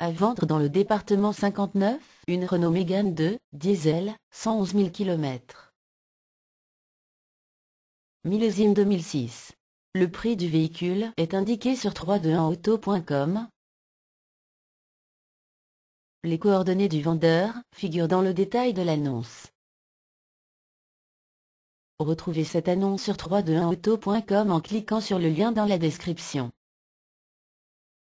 À vendre dans le département 59, une Renault Mégane 2, diesel, 111 000 km. Millésime 2006. Le prix du véhicule est indiqué sur 321auto.com. Les coordonnées du vendeur figurent dans le détail de l'annonce. Retrouvez cette annonce sur 321auto.com en cliquant sur le lien dans la description.